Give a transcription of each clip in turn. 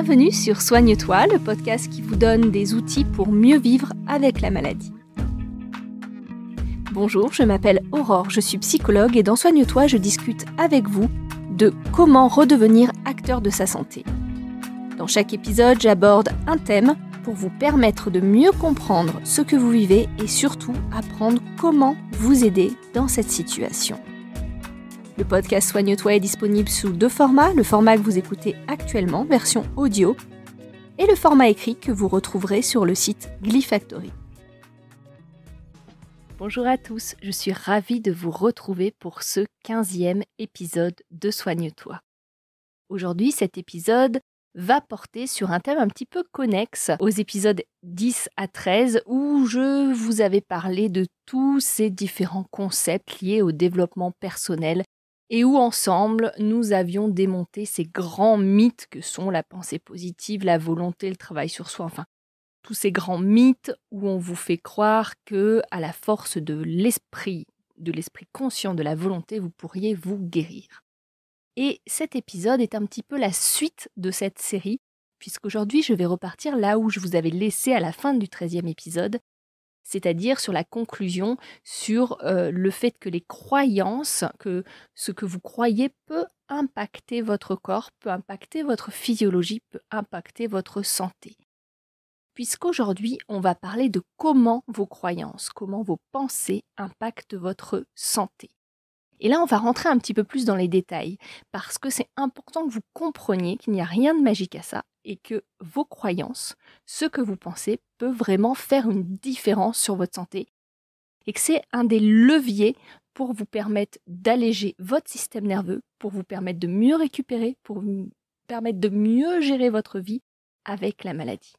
bienvenue sur Soigne-toi, le podcast qui vous donne des outils pour mieux vivre avec la maladie. Bonjour, je m'appelle Aurore, je suis psychologue et dans Soigne-toi, je discute avec vous de comment redevenir acteur de sa santé. Dans chaque épisode, j'aborde un thème pour vous permettre de mieux comprendre ce que vous vivez et surtout apprendre comment vous aider dans cette situation. Le podcast Soigne-toi est disponible sous deux formats, le format que vous écoutez actuellement, version audio, et le format écrit que vous retrouverez sur le site Glyfactory. Bonjour à tous, je suis ravie de vous retrouver pour ce 15e épisode de Soigne-toi. Aujourd'hui, cet épisode va porter sur un thème un petit peu connexe aux épisodes 10 à 13 où je vous avais parlé de tous ces différents concepts liés au développement personnel et où ensemble nous avions démonté ces grands mythes que sont la pensée positive, la volonté, le travail sur soi, enfin tous ces grands mythes où on vous fait croire que à la force de l'esprit, de l'esprit conscient, de la volonté, vous pourriez vous guérir. Et cet épisode est un petit peu la suite de cette série, puisqu'aujourd'hui je vais repartir là où je vous avais laissé à la fin du 13e épisode, c'est-à-dire sur la conclusion, sur euh, le fait que les croyances, que ce que vous croyez peut impacter votre corps, peut impacter votre physiologie, peut impacter votre santé. Puisqu'aujourd'hui, on va parler de comment vos croyances, comment vos pensées impactent votre santé. Et là, on va rentrer un petit peu plus dans les détails, parce que c'est important que vous compreniez qu'il n'y a rien de magique à ça et que vos croyances, ce que vous pensez, peut vraiment faire une différence sur votre santé, et que c'est un des leviers pour vous permettre d'alléger votre système nerveux, pour vous permettre de mieux récupérer, pour vous permettre de mieux gérer votre vie avec la maladie.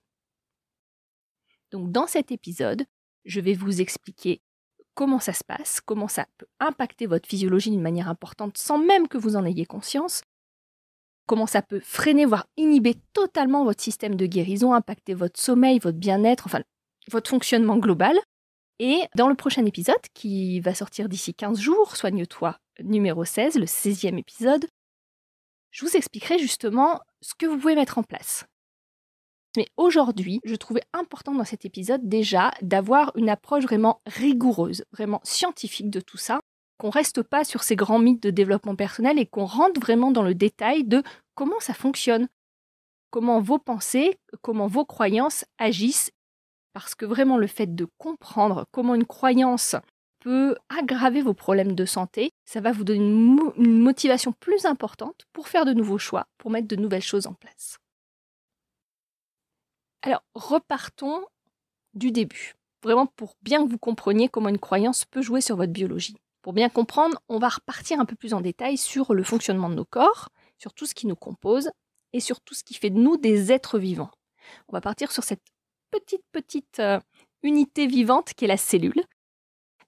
Donc dans cet épisode, je vais vous expliquer comment ça se passe, comment ça peut impacter votre physiologie d'une manière importante sans même que vous en ayez conscience, comment ça peut freiner, voire inhiber totalement votre système de guérison, impacter votre sommeil, votre bien-être, enfin votre fonctionnement global. Et dans le prochain épisode, qui va sortir d'ici 15 jours, Soigne-toi numéro 16, le 16e épisode, je vous expliquerai justement ce que vous pouvez mettre en place mais aujourd'hui, je trouvais important dans cet épisode déjà d'avoir une approche vraiment rigoureuse, vraiment scientifique de tout ça, qu'on reste pas sur ces grands mythes de développement personnel et qu'on rentre vraiment dans le détail de comment ça fonctionne, comment vos pensées, comment vos croyances agissent, parce que vraiment le fait de comprendre comment une croyance peut aggraver vos problèmes de santé, ça va vous donner une motivation plus importante pour faire de nouveaux choix, pour mettre de nouvelles choses en place. Alors, repartons du début, vraiment pour bien que vous compreniez comment une croyance peut jouer sur votre biologie. Pour bien comprendre, on va repartir un peu plus en détail sur le fonctionnement de nos corps, sur tout ce qui nous compose et sur tout ce qui fait de nous des êtres vivants. On va partir sur cette petite, petite euh, unité vivante qui est la cellule.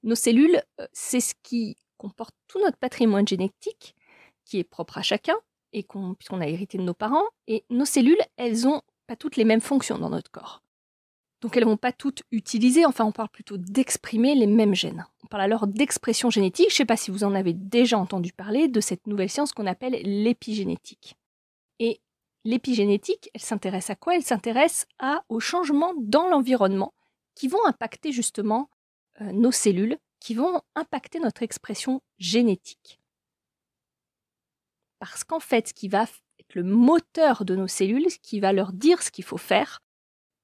Nos cellules, euh, c'est ce qui comporte tout notre patrimoine génétique qui est propre à chacun et qu'on, a hérité de nos parents. Et nos cellules, elles ont pas toutes les mêmes fonctions dans notre corps. Donc elles ne vont pas toutes utiliser, enfin on parle plutôt d'exprimer les mêmes gènes. On parle alors d'expression génétique, je ne sais pas si vous en avez déjà entendu parler de cette nouvelle science qu'on appelle l'épigénétique. Et l'épigénétique, elle s'intéresse à quoi Elle s'intéresse à aux changements dans l'environnement qui vont impacter justement euh, nos cellules, qui vont impacter notre expression génétique. Parce qu'en fait, ce qui va le moteur de nos cellules qui va leur dire ce qu'il faut faire,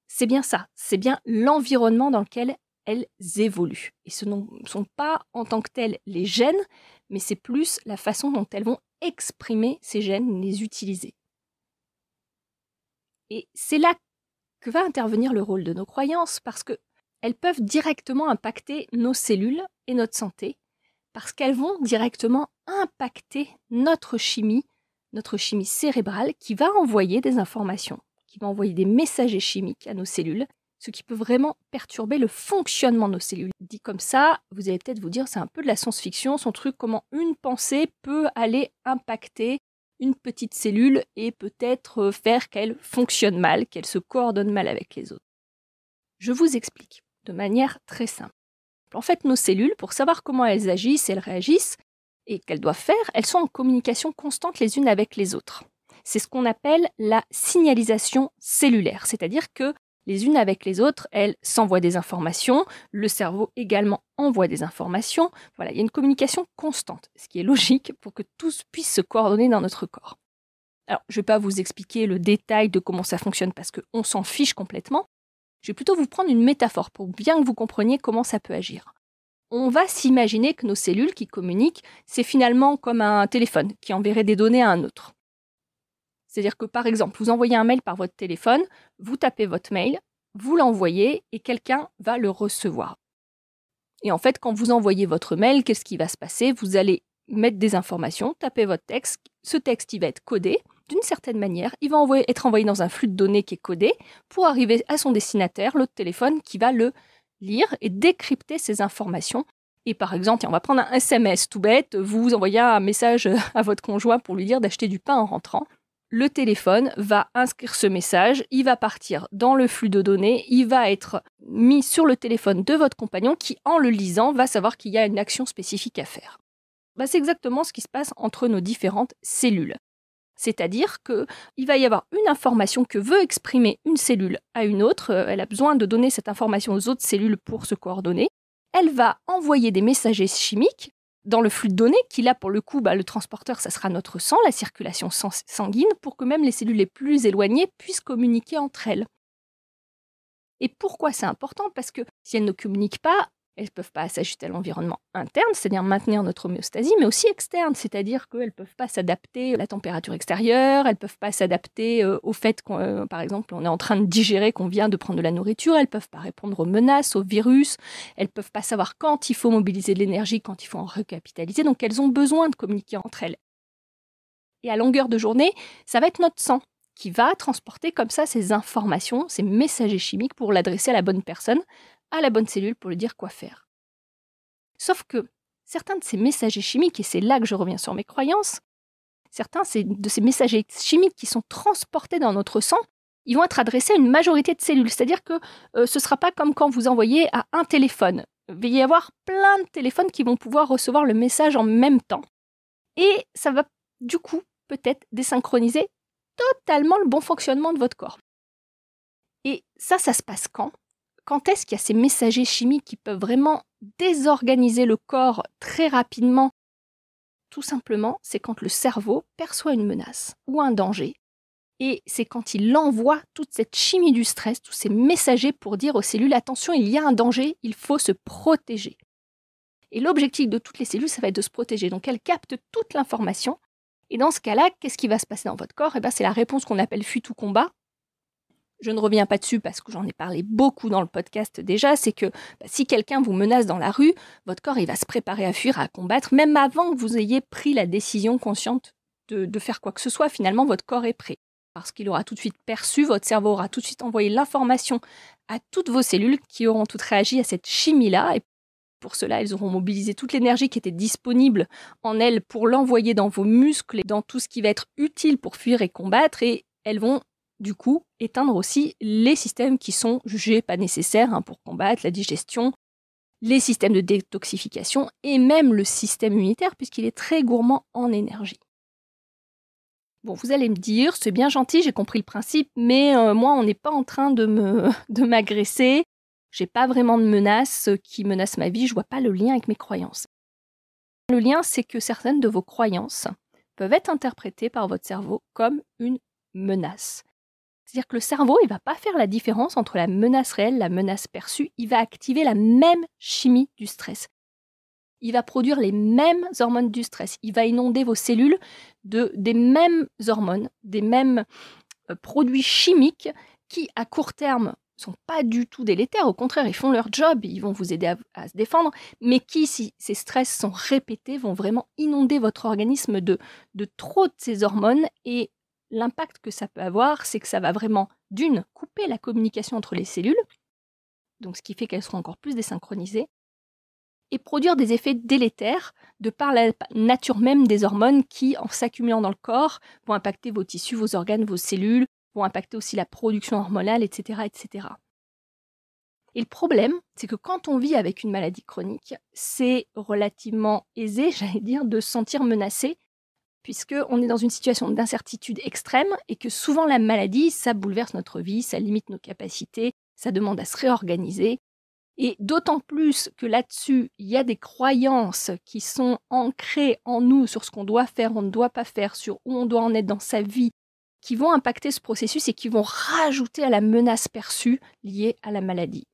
c'est bien ça, c'est bien l'environnement dans lequel elles évoluent. Et ce ne sont pas en tant que telles les gènes, mais c'est plus la façon dont elles vont exprimer ces gènes, les utiliser. Et c'est là que va intervenir le rôle de nos croyances, parce qu'elles peuvent directement impacter nos cellules et notre santé, parce qu'elles vont directement impacter notre chimie, notre chimie cérébrale qui va envoyer des informations, qui va envoyer des messagers chimiques à nos cellules, ce qui peut vraiment perturber le fonctionnement de nos cellules. Dit comme ça, vous allez peut-être vous dire c'est un peu de la science-fiction, son truc, comment une pensée peut aller impacter une petite cellule et peut-être euh, faire qu'elle fonctionne mal, qu'elle se coordonne mal avec les autres. Je vous explique de manière très simple. En fait, nos cellules, pour savoir comment elles agissent, elles réagissent, et qu'elles doivent faire, elles sont en communication constante les unes avec les autres. C'est ce qu'on appelle la signalisation cellulaire, c'est-à-dire que les unes avec les autres, elles s'envoient des informations, le cerveau également envoie des informations. Voilà, il y a une communication constante, ce qui est logique pour que tous puissent se coordonner dans notre corps. Alors, je ne vais pas vous expliquer le détail de comment ça fonctionne parce qu'on s'en fiche complètement. Je vais plutôt vous prendre une métaphore pour bien que vous compreniez comment ça peut agir on va s'imaginer que nos cellules qui communiquent, c'est finalement comme un téléphone qui enverrait des données à un autre. C'est-à-dire que par exemple, vous envoyez un mail par votre téléphone, vous tapez votre mail, vous l'envoyez et quelqu'un va le recevoir. Et en fait, quand vous envoyez votre mail, qu'est-ce qui va se passer Vous allez mettre des informations, taper votre texte, ce texte il va être codé d'une certaine manière, il va être envoyé dans un flux de données qui est codé pour arriver à son destinataire, l'autre téléphone qui va le lire et décrypter ces informations. Et par exemple, on va prendre un SMS tout bête, vous envoyez un message à votre conjoint pour lui dire d'acheter du pain en rentrant. Le téléphone va inscrire ce message, il va partir dans le flux de données, il va être mis sur le téléphone de votre compagnon qui, en le lisant, va savoir qu'il y a une action spécifique à faire. Bah, c'est exactement ce qui se passe entre nos différentes cellules. C'est-à-dire qu'il va y avoir une information que veut exprimer une cellule à une autre, euh, elle a besoin de donner cette information aux autres cellules pour se coordonner, elle va envoyer des messagers chimiques dans le flux de données, qui là pour le coup, bah, le transporteur, ça sera notre sang, la circulation sanguine, pour que même les cellules les plus éloignées puissent communiquer entre elles. Et pourquoi c'est important Parce que si elles ne communiquent pas, elles ne peuvent pas s'ajuster à l'environnement interne, c'est-à-dire maintenir notre homéostasie, mais aussi externe, c'est-à-dire qu'elles ne peuvent pas s'adapter à la température extérieure, elles ne peuvent pas s'adapter euh, au fait qu'on, euh, par exemple, on est en train de digérer, qu'on vient de prendre de la nourriture, elles ne peuvent pas répondre aux menaces, aux virus, elles ne peuvent pas savoir quand il faut mobiliser de l'énergie, quand il faut en recapitaliser, donc elles ont besoin de communiquer entre elles. Et à longueur de journée, ça va être notre sang qui va transporter comme ça ces informations, ces messagers chimiques pour l'adresser à la bonne personne, à la bonne cellule pour lui dire quoi faire. Sauf que certains de ces messagers chimiques, et c'est là que je reviens sur mes croyances, certains de ces messagers chimiques qui sont transportés dans notre sang, ils vont être adressés à une majorité de cellules. C'est-à-dire que euh, ce ne sera pas comme quand vous envoyez à un téléphone. Il va y avoir plein de téléphones qui vont pouvoir recevoir le message en même temps. Et ça va du coup peut-être désynchroniser totalement le bon fonctionnement de votre corps. Et ça, ça se passe quand quand est-ce qu'il y a ces messagers chimiques qui peuvent vraiment désorganiser le corps très rapidement Tout simplement, c'est quand le cerveau perçoit une menace ou un danger. Et c'est quand il envoie toute cette chimie du stress, tous ces messagers pour dire aux cellules attention, il y a un danger, il faut se protéger. Et l'objectif de toutes les cellules, ça va être de se protéger. Donc elles captent toute l'information. Et dans ce cas-là, qu'est-ce qui va se passer dans votre corps eh bien, C'est la réponse qu'on appelle fuite ou combat je ne reviens pas dessus parce que j'en ai parlé beaucoup dans le podcast déjà, c'est que bah, si quelqu'un vous menace dans la rue, votre corps il va se préparer à fuir, à combattre, même avant que vous ayez pris la décision consciente de, de faire quoi que ce soit. Finalement, votre corps est prêt parce qu'il aura tout de suite perçu, votre cerveau aura tout de suite envoyé l'information à toutes vos cellules qui auront toutes réagi à cette chimie-là. Et pour cela, elles auront mobilisé toute l'énergie qui était disponible en elles pour l'envoyer dans vos muscles et dans tout ce qui va être utile pour fuir et combattre. Et elles vont du coup, éteindre aussi les systèmes qui sont jugés pas nécessaires hein, pour combattre la digestion, les systèmes de détoxification et même le système immunitaire puisqu'il est très gourmand en énergie. Bon, vous allez me dire, c'est bien gentil, j'ai compris le principe, mais euh, moi, on n'est pas en train de me de m'agresser. J'ai pas vraiment de menace euh, qui menace ma vie, je vois pas le lien avec mes croyances. Le lien, c'est que certaines de vos croyances peuvent être interprétées par votre cerveau comme une menace. C'est-à-dire que le cerveau, il va pas faire la différence entre la menace réelle, la menace perçue, il va activer la même chimie du stress. Il va produire les mêmes hormones du stress, il va inonder vos cellules de des mêmes hormones, des mêmes euh, produits chimiques qui à court terme sont pas du tout délétères, au contraire, ils font leur job, ils vont vous aider à, à se défendre, mais qui, si ces stress sont répétés, vont vraiment inonder votre organisme de, de trop de ces hormones et l'impact que ça peut avoir, c'est que ça va vraiment, d'une, couper la communication entre les cellules, donc ce qui fait qu'elles seront encore plus désynchronisées, et produire des effets délétères de par la nature même des hormones qui, en s'accumulant dans le corps, vont impacter vos tissus, vos organes, vos cellules, vont impacter aussi la production hormonale, etc. etc. Et le problème, c'est que quand on vit avec une maladie chronique, c'est relativement aisé, j'allais dire, de se sentir menacé puisqu'on est dans une situation d'incertitude extrême et que souvent la maladie, ça bouleverse notre vie, ça limite nos capacités, ça demande à se réorganiser. Et d'autant plus que là-dessus, il y a des croyances qui sont ancrées en nous sur ce qu'on doit faire, on ne doit pas faire, sur où on doit en être dans sa vie, qui vont impacter ce processus et qui vont rajouter à la menace perçue liée à la maladie.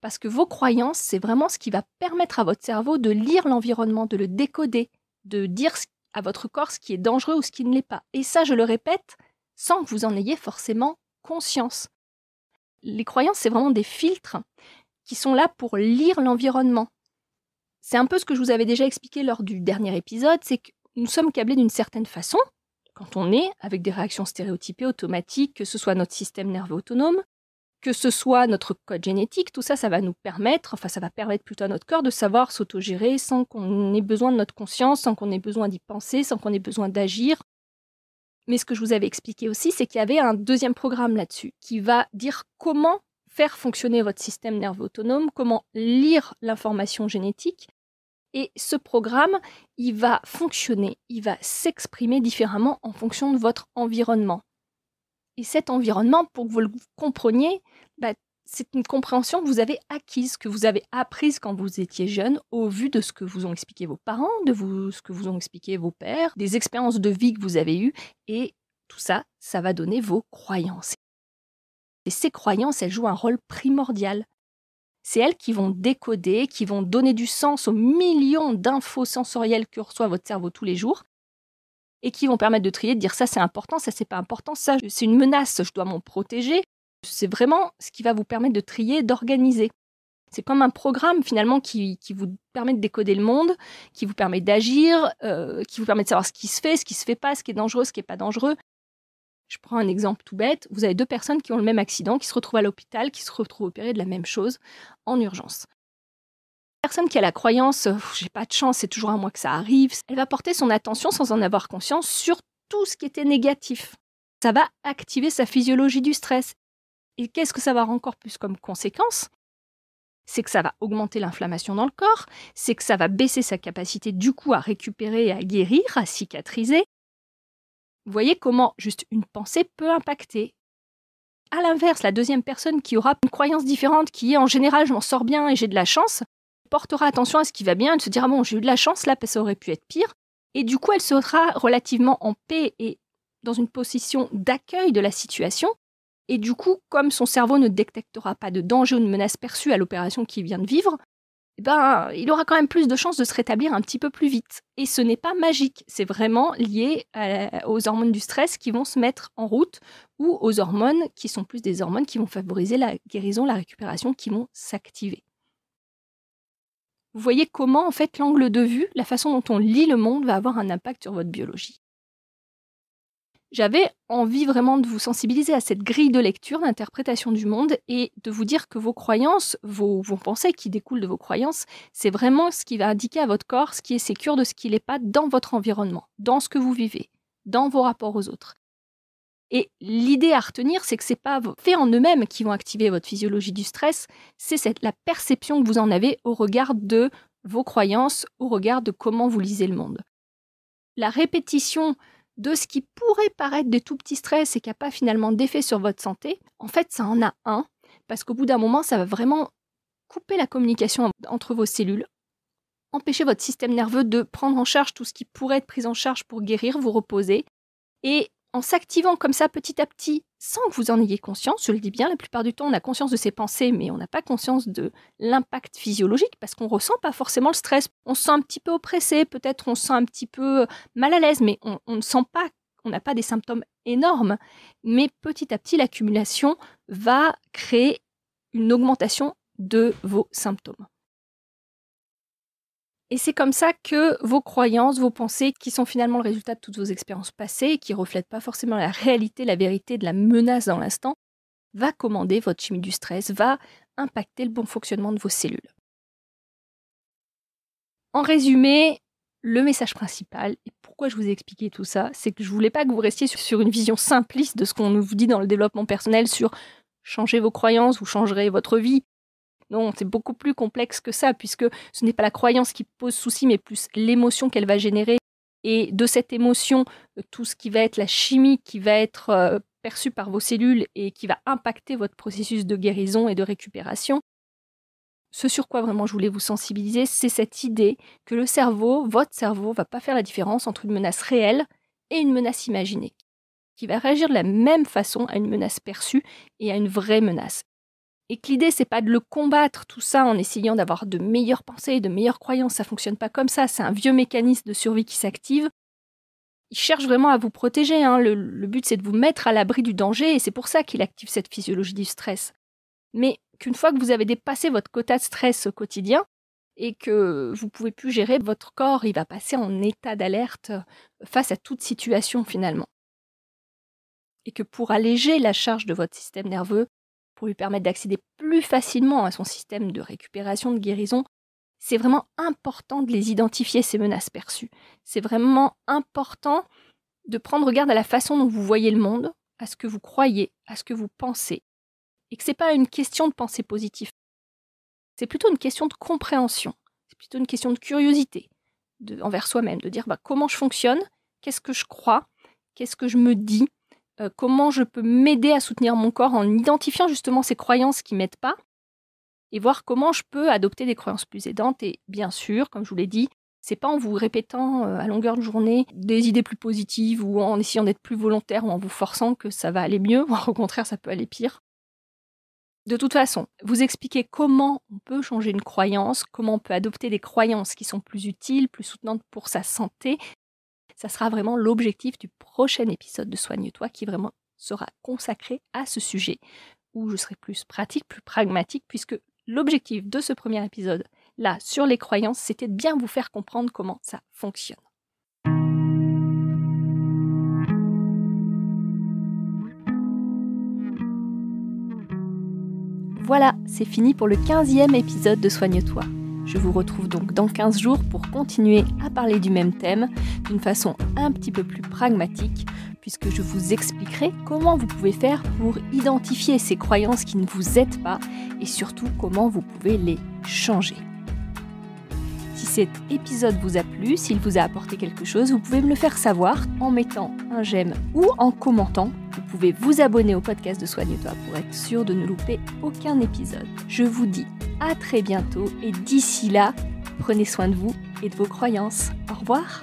Parce que vos croyances, c'est vraiment ce qui va permettre à votre cerveau de lire l'environnement, de le décoder, de dire à votre corps ce qui est dangereux ou ce qui ne l'est pas. Et ça, je le répète, sans que vous en ayez forcément conscience. Les croyances, c'est vraiment des filtres qui sont là pour lire l'environnement. C'est un peu ce que je vous avais déjà expliqué lors du dernier épisode, c'est que nous sommes câblés d'une certaine façon, quand on est, avec des réactions stéréotypées automatiques, que ce soit notre système nerveux autonome, que ce soit notre code génétique, tout ça, ça va nous permettre, enfin ça va permettre plutôt à notre corps de savoir s'autogérer sans qu'on ait besoin de notre conscience, sans qu'on ait besoin d'y penser, sans qu'on ait besoin d'agir. Mais ce que je vous avais expliqué aussi, c'est qu'il y avait un deuxième programme là-dessus qui va dire comment faire fonctionner votre système nerveux autonome, comment lire l'information génétique. Et ce programme, il va fonctionner, il va s'exprimer différemment en fonction de votre environnement. Et cet environnement, pour que vous le compreniez, bah, c'est une compréhension que vous avez acquise, que vous avez apprise quand vous étiez jeune, au vu de ce que vous ont expliqué vos parents, de ce que vous ont expliqué vos pères, des expériences de vie que vous avez eues, et tout ça, ça va donner vos croyances. Et ces croyances, elles jouent un rôle primordial. C'est elles qui vont décoder, qui vont donner du sens aux millions d'infos sensorielles que reçoit votre cerveau tous les jours, et qui vont permettre de trier, de dire ça c'est important, ça c'est pas important, ça c'est une menace, je dois m'en protéger. C'est vraiment ce qui va vous permettre de trier, d'organiser. C'est comme un programme finalement qui, vous permet de décoder le monde, qui vous permet d'agir, euh, qui vous permet de savoir ce qui se fait, ce qui se fait pas, ce qui est dangereux, ce qui n'est pas dangereux. Je prends un exemple tout bête. Vous avez deux personnes qui ont le même accident, qui se retrouvent à l'hôpital, qui se retrouvent opérées de la même chose en urgence personne qui a la croyance euh, j'ai pas de chance, c'est toujours à moi que ça arrive, elle va porter son attention sans en avoir conscience sur tout ce qui était négatif. Ça va activer sa physiologie du stress. Et qu'est-ce que ça va avoir encore plus comme conséquence c'est que ça va augmenter l'inflammation dans le corps, c'est que ça va baisser sa capacité du coup à récupérer, à guérir, à cicatriser. Vous voyez comment juste une pensée peut impacter. À l'inverse, la deuxième personne qui aura une croyance différente, qui est en général je m'en sors bien et j'ai de la chance, portera attention à ce qui va bien, elle se dira ah bon, j'ai eu de la chance là, ça aurait pu être pire. Et du coup, elle sera relativement en paix et dans une position d'accueil de la situation. Et du coup, comme son cerveau ne détectera pas de danger ou de menace perçue à l'opération qu'il vient de vivre, eh ben, il aura quand même plus de chances de se rétablir un petit peu plus vite. Et ce n'est pas magique, c'est vraiment lié aux hormones du stress qui vont se mettre en route ou aux hormones qui sont plus des hormones qui vont favoriser la guérison, la récupération, qui vont s'activer. Vous voyez comment, en fait, l'angle de vue, la façon dont on lit le monde va avoir un impact sur votre biologie. J'avais envie vraiment de vous sensibiliser à cette grille de lecture, d'interprétation du monde et de vous dire que vos croyances, vos, pensées qui découlent de vos croyances, c'est vraiment ce qui va indiquer à votre corps ce qui est sécure de ce qui n'est pas dans votre environnement, dans ce que vous vivez, dans vos rapports aux autres. Et l'idée à retenir, c'est que ce n'est pas vos faits en eux-mêmes qui vont activer votre physiologie du stress, c'est la perception que vous en avez au regard de vos croyances, au regard de comment vous lisez le monde. La répétition de ce qui pourrait paraître des tout petits stress et qui n'a pas finalement d'effet sur votre santé, en fait, ça en a un, parce qu'au bout d'un moment, ça va vraiment couper la communication entre vos cellules, empêcher votre système nerveux de prendre en charge tout ce qui pourrait être pris en charge pour guérir, vous reposer, et en s'activant comme ça petit à petit, sans que vous en ayez conscience, je le dis bien, la plupart du temps on a conscience de ses pensées, mais on n'a pas conscience de l'impact physiologique parce qu'on ne ressent pas forcément le stress. On se sent un petit peu oppressé, peut-être on se sent un petit peu euh, mal à l'aise, mais on, ne sent pas, on n'a pas des symptômes énormes. Mais petit à petit, l'accumulation va créer une augmentation de vos symptômes. Et c'est comme ça que vos croyances, vos pensées, qui sont finalement le résultat de toutes vos expériences passées, et qui reflètent pas forcément la réalité, la vérité de la menace dans l'instant, va commander votre chimie du stress, va impacter le bon fonctionnement de vos cellules. En résumé, le message principal, et pourquoi je vous ai expliqué tout ça, c'est que je ne voulais pas que vous restiez sur une vision simpliste de ce qu'on nous dit dans le développement personnel sur changer vos croyances, ou changerez votre vie. Non, c'est beaucoup plus complexe que ça, puisque ce n'est pas la croyance qui pose souci, mais plus l'émotion qu'elle va générer. Et de cette émotion, euh, tout ce qui va être la chimie qui va être euh, perçue par vos cellules et qui va impacter votre processus de guérison et de récupération. Ce sur quoi vraiment je voulais vous sensibiliser, c'est cette idée que le cerveau, votre cerveau, va pas faire la différence entre une menace réelle et une menace imaginée, qui va réagir de la même façon à une menace perçue et à une vraie menace et que l'idée c'est pas de le combattre tout ça en essayant d'avoir de meilleures pensées, de meilleures croyances, ça fonctionne pas comme ça, c'est un vieux mécanisme de survie qui s'active. Il cherche vraiment à vous protéger, hein. le, but c'est de vous mettre à l'abri du danger et c'est pour ça qu'il active cette physiologie du stress. Mais qu'une fois que vous avez dépassé votre quota de stress au quotidien et que vous pouvez plus gérer votre corps, il va passer en état d'alerte face à toute situation finalement. Et que pour alléger la charge de votre système nerveux, pour lui permettre d'accéder plus facilement à son système de récupération, de guérison, c'est vraiment important de les identifier, ces menaces perçues. C'est vraiment important de prendre garde à la façon dont vous voyez le monde, à ce que vous croyez, à ce que vous pensez. Et que ce n'est pas une question de pensée positive. C'est plutôt une question de compréhension. C'est plutôt une question de curiosité envers soi-même, de dire bah, comment je fonctionne, qu'est-ce que je crois, qu'est-ce que je me dis, euh, comment je peux m'aider à soutenir mon corps en identifiant justement ces croyances qui m'aident pas et voir comment je peux adopter des croyances plus aidantes. Et bien sûr, comme je vous l'ai dit, c'est pas en vous répétant euh, à longueur de journée des idées plus positives ou en essayant d'être plus volontaire ou en vous forçant que ça va aller mieux, voire au contraire, ça peut aller pire. De toute façon, vous expliquer comment on peut changer une croyance, comment on peut adopter des croyances qui sont plus utiles, plus soutenantes pour sa santé, ça sera vraiment l'objectif du prochain épisode de Soigne-toi qui vraiment sera consacré à ce sujet où je serai plus pratique, plus pragmatique, puisque l'objectif de ce premier épisode, là, sur les croyances, c'était de bien vous faire comprendre comment ça fonctionne. Voilà, c'est fini pour le 15e épisode de Soigne-toi. Je vous retrouve donc dans 15 jours pour continuer à parler du même thème d'une façon un petit peu plus pragmatique, puisque je vous expliquerai comment vous pouvez faire pour identifier ces croyances qui ne vous aident pas et surtout comment vous pouvez les changer. Si cet épisode vous a plu, s'il vous a apporté quelque chose, vous pouvez me le faire savoir en mettant un j'aime ou en commentant. Vous pouvez vous abonner au podcast de Soigne-toi pour être sûr de ne louper aucun épisode. Je vous dis à très bientôt et d'ici là, prenez soin de vous et de vos croyances. Au revoir